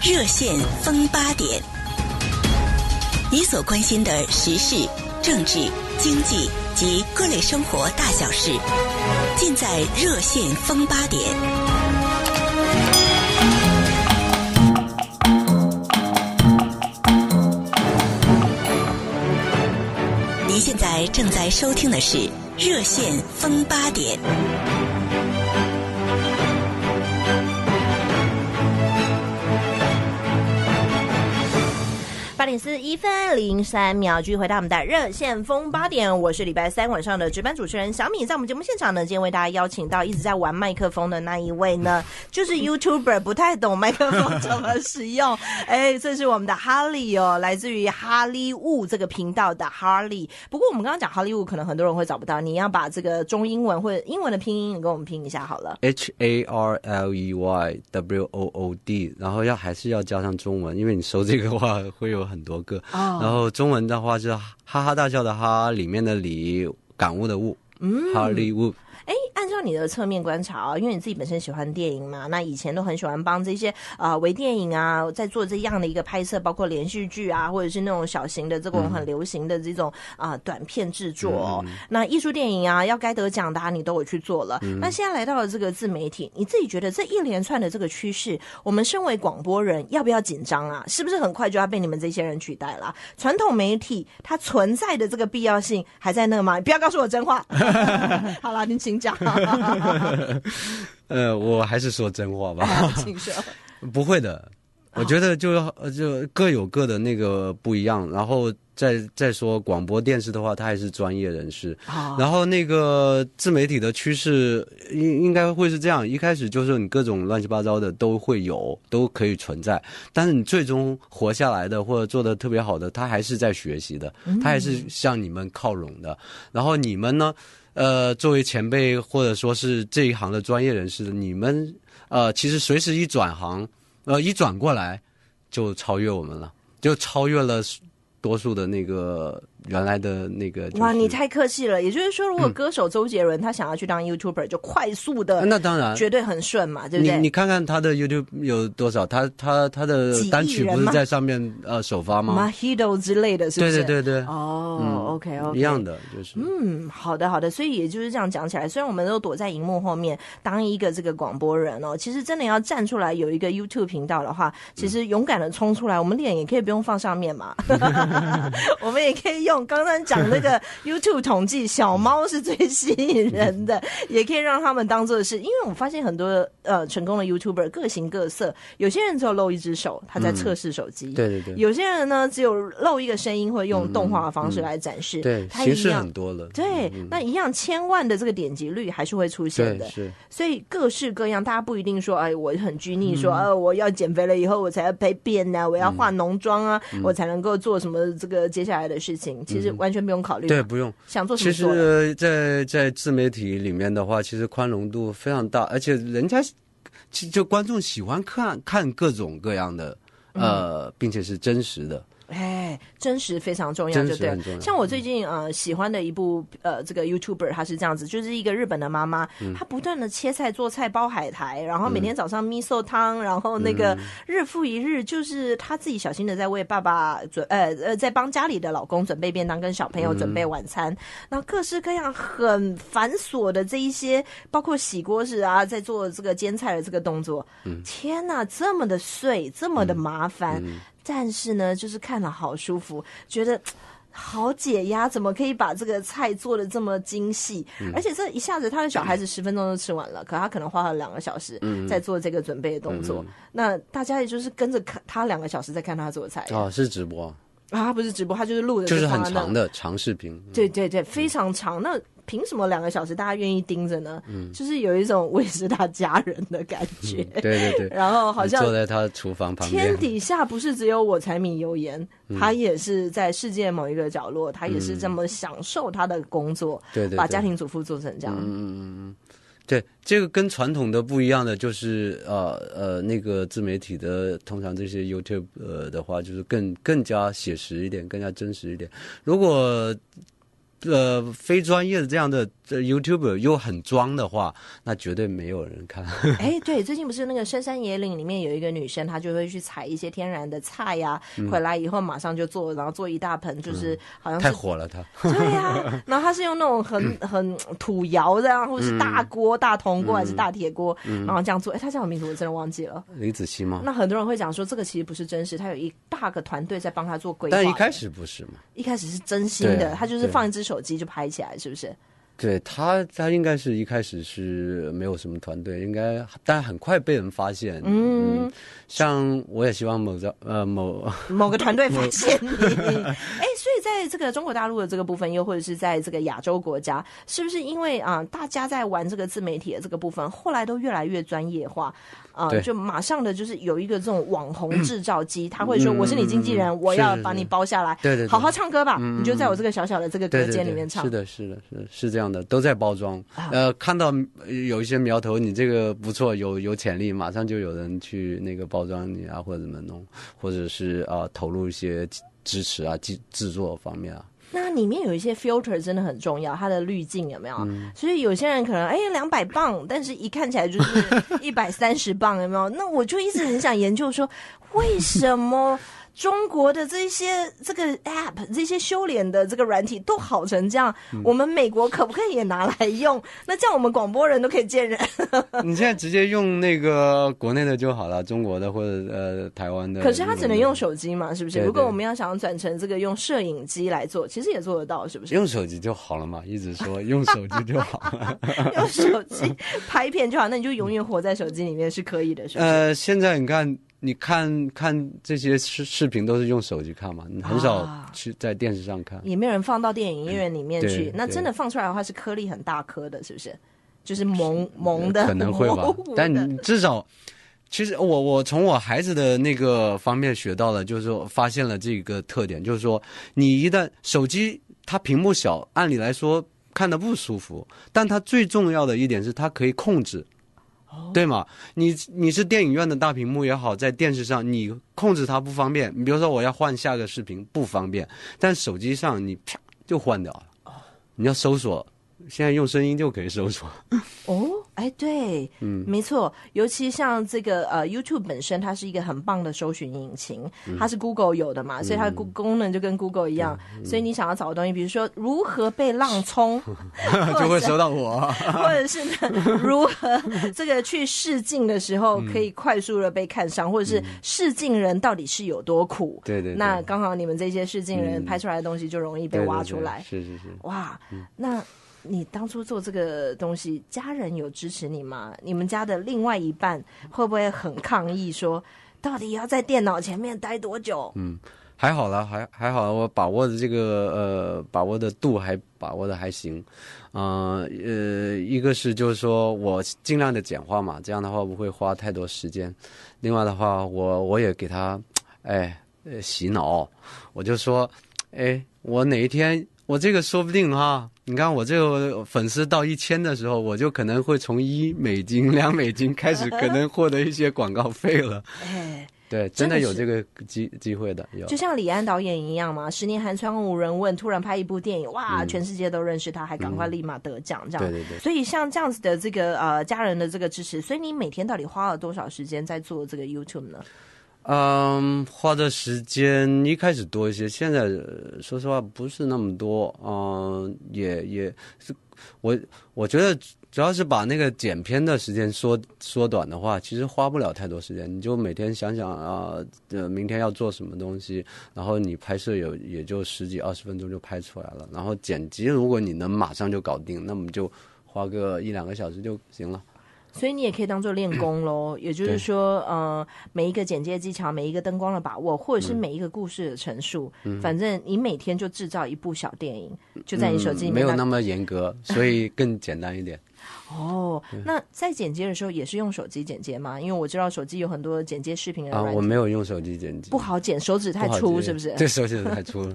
热线风八点，你所关心的时事、政治、经济及各类生活大小事，尽在热线风八点。您现在正在收听的是热线风八点。零四一分零三秒，继续回到我们的热线风八点，我是礼拜三晚上的值班主持人小米，在我们节目现场呢，今天为大家邀请到一直在玩麦克风的那一位呢，就是 YouTuber 不太懂麦克风怎么使用，哎，这是我们的哈利哦，来自于哈利物这个频道的哈利。不过我们刚刚讲哈利物，可能很多人会找不到，你要把这个中英文或者英文的拼音你跟我们拼一下好了，H A R L E Y W O O D，然后要还是要加上中文，因为你搜这个话会有很。很多个，然后中文的话是哈哈大笑的哈，里面的里，感悟的悟，嗯，还有领悟。哎，按照你的侧面观察啊，因为你自己本身喜欢电影嘛，那以前都很喜欢帮这些啊微电影啊，在做这样的一个拍摄，包括连续剧啊，或者是那种小型的这种很流行的这种啊短片制作哦。那艺术电影啊，要该得奖的你都有去做了。那现在来到了这个自媒体，你自己觉得这一连串的这个趋势，我们身为广播人要不要紧张啊？是不是很快就要被你们这些人取代了？传统媒体它存在的这个必要性还在那吗？不要告诉我真话。好了，您请。讲，呃，我还是说真话吧。不会的，我觉得就就各有各的那个不一样。然后，再再说广播电视的话，他还是专业人士。然后，那个自媒体的趋势应应该会是这样：一开始就是你各种乱七八糟的都会有，都可以存在。但是，你最终活下来的或者做的特别好的，他还是在学习的，他还是向你们靠拢的。然后，你们呢？呃，作为前辈或者说是这一行的专业人士，你们呃，其实随时一转行，呃，一转过来就超越我们了，就超越了多数的那个。原来的那个哇，你太客气了。也就是说，如果歌手周杰伦他想要去当 YouTuber，就快速的，那当然绝对很顺嘛，对不对？你你看看他的 YouTube 有多少，他他他的单曲不是在上面呃首发吗？i 里 o 之类的，对对对对。哦，OK OK，一样的就是。嗯，好的好的。所以也就是这样讲起来，虽然我们都躲在荧幕后面当一个这个广播人哦，其实真的要站出来有一个 YouTube 频道的话，其实勇敢的冲出来，我们脸也可以不用放上面嘛，我们也可以用。刚刚讲那个 YouTube 统计，小猫是最吸引人的，也可以让他们当做是。因为我发现很多呃成功的 YouTuber 各形各色，有些人只有露一只手，他在测试手机；对对对，有些人呢只有露一个声音，或用动画的方式来展示。对，形式很多了。对，那一样千万的这个点击率还是会出现的。是。所以各式各样，大家不一定说，哎，我很拘泥，说，呃，我要减肥了以后，我才要配变子，我要化浓妆啊，我才能够做什么这个接下来的事情。其实完全不用考虑，对，不用想做什么。其实，在在自媒体里面的话，其实宽容度非常大，而且人家就观众喜欢看看各种各样的，呃，并且是真实的。哎，真实非常重要，就对。像我最近呃喜欢的一部呃这个 YouTuber，他是这样子，就是一个日本的妈妈，她不断的切菜、做菜、包海苔，然后每天早上咪寿汤，然后那个日复一日，就是她自己小心的在为爸爸准呃呃在帮家里的老公准备便当，跟小朋友准备晚餐，那各式各样很繁琐的这一些，包括洗锅子啊，在做这个煎菜的这个动作，天哪，这么的碎，这么的麻烦。但是呢，就是看了好舒服，觉得 好解压。怎么可以把这个菜做的这么精细？而且这一下子他的小孩子十分钟都吃完了，可他可能花了两个小时在做这个准备的动作。那大家也就是跟着看他两个小时在看他做菜啊，是直播啊？不是直播，他就是录的，就是很长的长视频。对对对，非常长那。凭什么两个小时大家愿意盯着呢？就是有一种我也是他家人的感觉，对对对。然后好像坐在他厨房旁边，天底下不是只有我柴米油盐，他也是在世界某一个角落，他也是这么享受他的工作，对对，把家庭主妇做成这样，嗯嗯嗯嗯。对，这个跟传统的不一样的就是，呃呃，那个自媒体的通常这些 YouTube 呃的话，就是更更加写实一点，更加真实一点。如果呃，非专业的这样的 YouTube 又很装的话，那绝对没有人看。哎，对，最近不是那个深山野岭里面有一个女生，她就会去采一些天然的菜呀，回来以后马上就做，然后做一大盆，就是好像太火了她。对呀，然后她是用那种很 很土窑的，然或者是大锅、大铜锅还是大铁锅，然后这样做。哎，她叫什么名字？我真的忘记了。李子柒吗？那很多人会讲说这个其实不是真实，她有一大个团队在帮她做规划。但一开始不是嘛？一开始是真心的，她就是放一只。手机就拍起来，是不是？对他，他应该是一开始是没有什么团队，应该，但很快被人发现。嗯，像我也希望某个呃某某个团队发现你 哎，所以。在这个中国大陆的这个部分，又或者是在这个亚洲国家，是不是因为啊，大家在玩这个自媒体的这个部分，后来都越来越专业化啊？就马上的就是有一个这种网红制造机，他会说：“我是你经纪人，我要把你包下来，对对，好好唱歌吧，你就在我这个小小的这个隔间里面唱。”是的，是的，是是这样的，都在包装。呃，看到有一些苗头，你这个不错，有有潜力，马上就有人去那个包装你啊，或者怎么弄，或者是啊，投入一些支持啊，制制作。方面啊，那里面有一些 filter 真的很重要，它的滤镜有没有？所以有些人可能哎两百磅，但是一看起来就是一百三十磅，有没有？那我就一直很想研究说为什么。中国的这些这个 app 这些修脸的这个软体都好成这样，我们美国可不可以也拿来用？那这样我们广播人都可以见人。你现在直接用那个国内的就好了，中国的或者呃台湾的。可是他只能用手机嘛，是不是？如果我们要想转成这个用摄影机来做，其实也做得到，是不是？用手机就好了嘛，一直说用手机就好，用手机拍片就好，那你就永远活在手机里面是可以的，是吧？呃，现在你看。你看看这些视视频都是用手机看嘛，你很少去在电视上看，也没有人放到电影院里面去。那真的放出来的话是颗粒很大颗的，是不是？就是蒙蒙的，可能会吧。但你至少，其实我我从我孩子的那个方面学到了，就是说发现了这个特点，就是说，你一旦手机它屏幕小，按理来说看的不舒服，但它最重要的一点是它可以控制。对嘛？你你是电影院的大屏幕也好，在电视上你控制它不方便。你比如说，我要换下个视频不方便，但手机上你啪就换掉了。你要搜索。现在用声音就可以搜索 哦，哎对，嗯，没错，尤其像这个呃，YouTube 本身它是一个很棒的搜寻引擎，它是 Google 有的嘛，所以它的功功能就跟 Google 一样，所以你想要找的东西，比如说如何被浪冲，就会搜到我，或者是如何这个去试镜的时候可以快速的被看上，或者是试镜人到底是有多苦，对对，那刚好你们这些试镜人拍出来的东西就容易被挖出来，是是是，哇，那。你当初做这个东西，家人有支持你吗？你们家的另外一半会不会很抗议，说到底要在电脑前面待多久？嗯，还好了，还还好，我把握的这个呃，把握的度还把握的还行。啊，呃，一个是就是说我尽量的简化嘛，这样的话不会花太多时间。另外的话，我我也给他，哎，呃，洗脑，我就说，哎，我哪一天我这个说不定哈。你看，我这个粉丝到一千的时候，我就可能会从一美金、两美金开始，可能获得一些广告费了。哎，对，真的有这个机机会的。有，就像李安导演一样嘛，十年寒窗无人问，突然拍一部电影，哇，全世界都认识他，还赶快立马得奖，这样。对对对。所以像这样子的这个呃家人的这个支持，所以你每天到底花了多少时间在做这个 YouTube 呢？嗯，花的时间一开始多一些，现在说实话不是那么多。嗯，也也是，我我觉得主要是把那个剪片的时间缩缩短的话，其实花不了太多时间。你就每天想想啊，呃，明天要做什么东西，然后你拍摄有也就十几二十分钟就拍出来了。然后剪辑，如果你能马上就搞定，那么就花个一两个小时就行了。所以你也可以当做练 功喽，也就是说，呃，每一个剪接技巧，每一个灯光的把握，或者是每一个故事的陈述，反正你每天就制造一部小电影，就在你手机里面。没有那么严格，所以更简单一点。哦，那在剪接的时候也是用手机剪接吗？因为我知道手机有很多剪接视频的啊，我没有用手机剪辑，不好剪，手指太粗，是不是？对，手指太粗。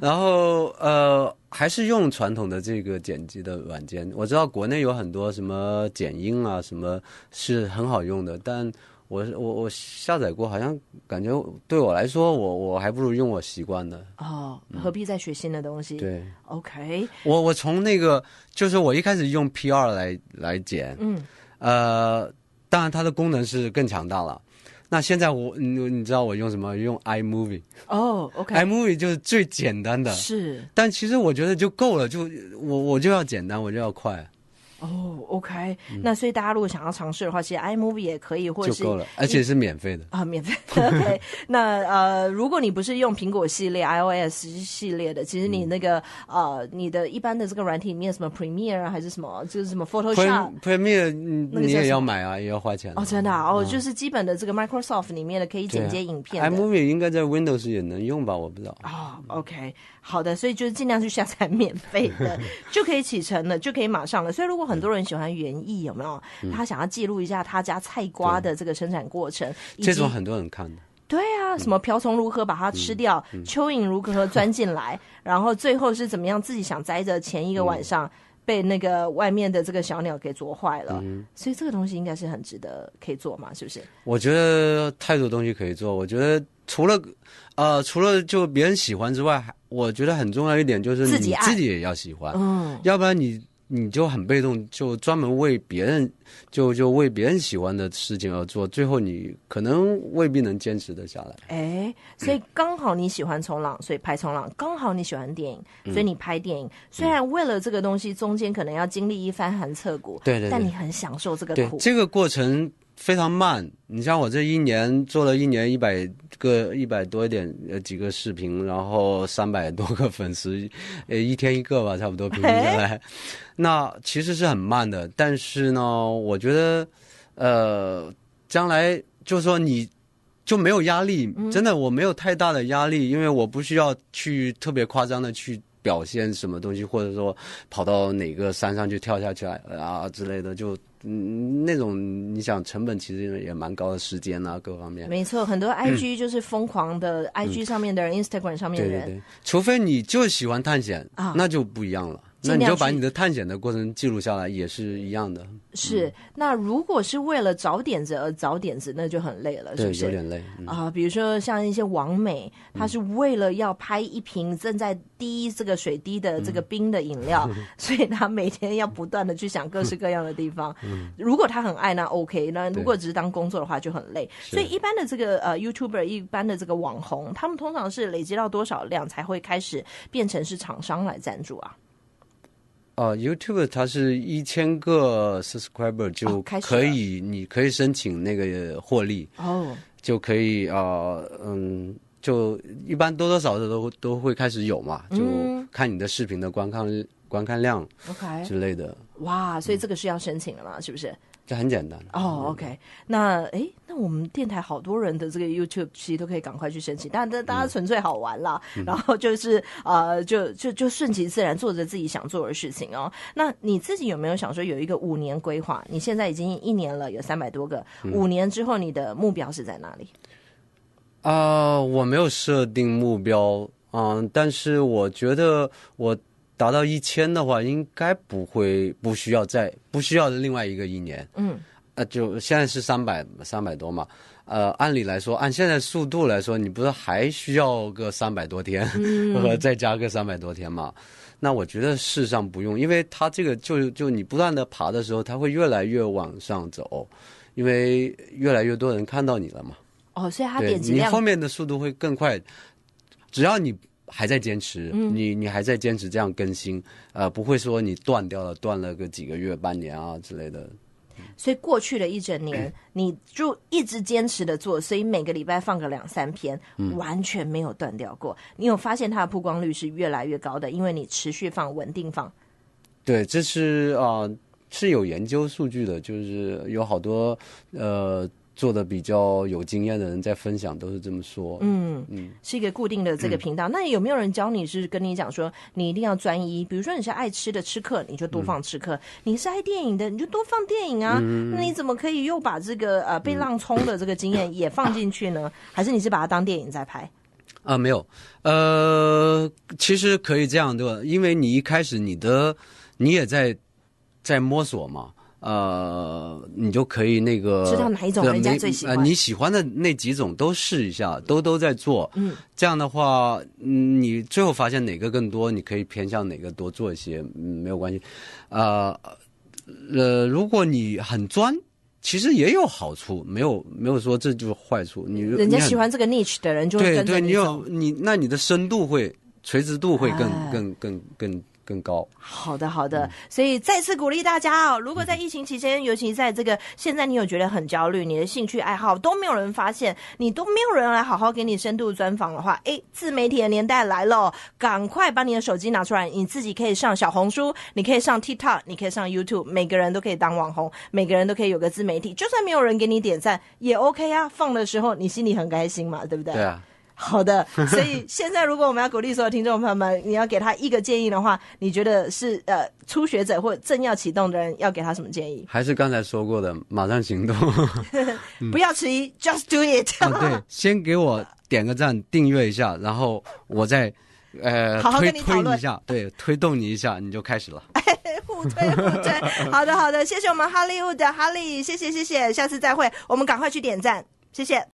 然后呃，还是用传统的这个剪辑的软件。我知道国内有很多什么剪音啊，什么是很好用的，但。我我我下载过，好像感觉对我来说，我我还不如用我习惯的哦，何必再学新的东西？对，OK。我我从那个就是我一开始用 P 二来来剪，嗯，呃，当然它的功能是更强大了。那现在我你你知道我用什么？用 iMovie 哦，OK，iMovie 就是最简单的是，但其实我觉得就够了，就我我就要简单，我就要快。哦，OK，那所以大家如果想要尝试的话，其实 iMovie 也可以，或者是就够了，而且是免费的啊，免费。OK，那呃，如果你不是用苹果系列 iOS 系列的，其实你那个呃，你的一般的这个软体里面什么 Premiere 还是什么，就是什么 Photoshop，Premiere 那你也要买啊，也要花钱哦。真的哦，就是基本的这个 Microsoft 里面的可以剪接影片，iMovie 应该在 Windows 也能用吧？我不知道。哦，OK，好的，所以就是尽量去下载免费的，就可以启程了，就可以马上了。所以如果很多人喜欢园艺，有没有？他想要记录一下他家菜瓜的这个生产过程。这种很多人看的。对啊，什么瓢虫如何把它吃掉，蚯蚓如何钻进来，然后最后是怎么样自己想摘的前一个晚上被那个外面的这个小鸟给啄坏了。所以这个东西应该是很值得可以做嘛？是不是？我觉得太多东西可以做。我觉得除了呃，除了就别人喜欢之外，我觉得很重要一点就是你自己也要喜欢，嗯，要不然你。你就很被动，就专门为别人，就就为别人喜欢的事情而做，最后你可能未必能坚持得下来。哎，所以刚好你喜欢冲浪，所以拍冲浪；刚好你喜欢电影，所以你拍电影。虽然为了这个东西，中间可能要经历一番寒彻骨，对对对，但你很享受这个苦，这个过程。非常慢，你像我这一年做了一年一百个一百多一点呃几个视频，然后三百多个粉丝，呃一天一个吧，差不多平均下来，那其实是很慢的。但是呢，我觉得呃将来就是说你就没有压力，真的我没有太大的压力，因为我不需要去特别夸张的去。表现什么东西，或者说跑到哪个山上去跳下去啊之类的，就嗯那种，你想成本其实也蛮高的，时间啊各方面。没错，很多 IG 就是疯狂的，IG 上面的人，Instagram 上面的人，除非你就喜欢探险啊，那就不一样了。那你就把你的探险的过程记录下来，也是一样的。是那如果是为了找点子而找点子，那就很累了，是不是有点累啊？比如说像一些王美，他是为了要拍一瓶正在滴这个水滴的这个冰的饮料，所以他每天要不断的去想各式各样的地方。如果他很爱，那 OK；那如果只是当工作的话，就很累。所以一般的这个呃 YouTuber，一般的这个网红，他们通常是累积到多少量才会开始变成是厂商来赞助啊？哦 y o u t u b e 它是一千个 subscriber 就可以，你可以申请那个获利，哦，就可以啊，嗯，就一般多多少少都都会开始有嘛，就看你的视频的观看观看量，OK 之类的。哇，所以这个是要申请的嘛，是不是？这很简单哦，OK。那哎，那我们电台好多人的这个 YouTube 其实都可以赶快去申请，但但大家纯粹好玩啦。然后就是呃，就就就顺其自然做着自己想做的事情哦。那你自己有没有想说有一个五年规划？你现在已经一年了，有三百多个，五年之后你的目标是在哪里？啊，我没有设定目标，嗯，但是我觉得我。达到一千的话，应该不会不需要再不需要另外一个一年。嗯，那就现在是三百三百多嘛。呃，按理来说，按现在速度来说，你不是还需要个三百多天，再加个三百多天嘛？那我觉得事实上不用，因为它这个就就你不断的爬的时候，它会越来越往上走，因为越来越多人看到你了嘛。哦，所以它点击量，你后面的速度会更快，只要你。还在坚持，你你还在坚持这样更新，呃，不会说你断掉了，断了个几个月、半年啊之类的。所以过去的一整年，你就一直坚持的做，所以每个礼拜放个两三篇，完全没有断掉过。你有发现它的曝光率是越来越高的，因为你持续放、稳定放。对，这是啊，是有研究数据的，就是有好多呃。做的比较有经验的人在分享都是这么说。嗯嗯，是一个固定的这个频道。那有没有人教你是跟你讲说，你一定要专一？比如说你是爱吃的吃客，你就多放吃客；你是爱电影的，你就多放电影啊。那你怎么可以又把这个呃被浪冲的这个经验也放进去呢？还是你是把它当电影在拍？啊，没有。呃，其实可以这样对吧？因为你一开始你的你也在在摸索嘛。呃，你就可以那个知道哪一种人家最喜欢，你喜欢的那几种都试一下，都都在做。嗯，这样的话，嗯，你最后发现哪个更多，你可以偏向哪个多做一些，嗯，没有关系。啊，呃，如果你很专，其实也有好处，没有没有说这就是坏处。你人家喜欢这个 niche 的人就跟对对，你有你那你的深度会垂直度会更更更更。更高，好的好的，所以再次鼓励大家哦！如果在疫情期间，尤其在这个现在，你有觉得很焦虑，你的兴趣爱好都没有人发现，你都没有人来好好给你深度专访的话，哎，自媒体的年代来了，赶快把你的手机拿出来，你自己可以上小红书，你可以上 TikTok，你可以上 YouTube，每个人都可以当网红，每个人都可以有个自媒体，就算没有人给你点赞也 OK 啊！放的时候你心里很开心嘛，对不对？对啊。好的，所以现在如果我们要鼓励所有听众朋友们，你要给他一个建议的话，你觉得是呃初学者或正要启动的人要给他什么建议？还是刚才说过的，马上行动，不要迟疑，just do it。对，先给我点个赞，订阅一下，然后我再呃好好跟你讨论一下，对，推动你一下，你就开始了。互推互推，好的好的，谢谢我们哈利屋的哈利，谢谢谢谢，下次再会，我们赶快去点赞，谢谢。